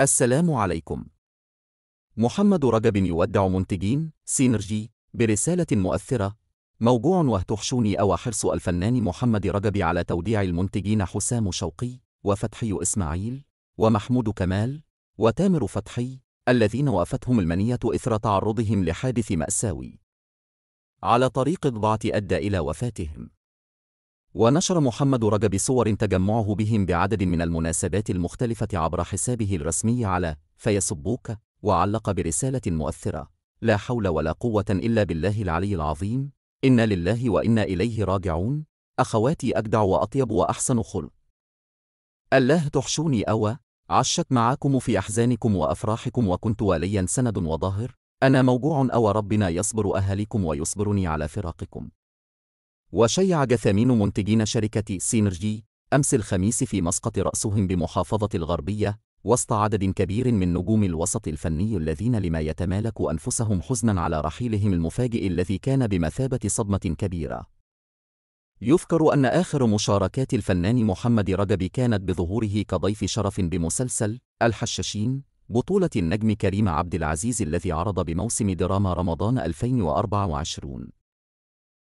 السلام عليكم. محمد رجب يودع منتجين سينرجي برسالة مؤثرة موجوع وهتحشوني أو حرص الفنان محمد رجب على توديع المنتجين حسام شوقي وفتحي إسماعيل ومحمود كمال وتامر فتحي الذين وأفتهم المنية إثر تعرضهم لحادث مأساوي على طريق الضعة أدى إلى وفاتهم ونشر محمد رجب صور تجمعه بهم بعدد من المناسبات المختلفة عبر حسابه الرسمي على فيسبوك وعلق برسالة مؤثرة لا حول ولا قوة إلا بالله العلي العظيم إنا لله وإنا إليه راجعون أخواتي أجدع وأطيب وأحسن خلق الله تحشوني أوى عشت معاكم في أحزانكم وأفراحكم وكنت واليا سند وظاهر أنا موجوع أوى ربنا يصبر أهلكم ويصبرني على فراقكم وشيع جثامين منتجين شركة سينرجي أمس الخميس في مسقط رأسهم بمحافظة الغربية وسط عدد كبير من نجوم الوسط الفني الذين لما يتمالك أنفسهم حزنا على رحيلهم المفاجئ الذي كان بمثابة صدمة كبيرة. يذكر أن آخر مشاركات الفنان محمد رجب كانت بظهوره كضيف شرف بمسلسل الحشاشين بطولة النجم كريم عبد العزيز الذي عرض بموسم دراما رمضان 2024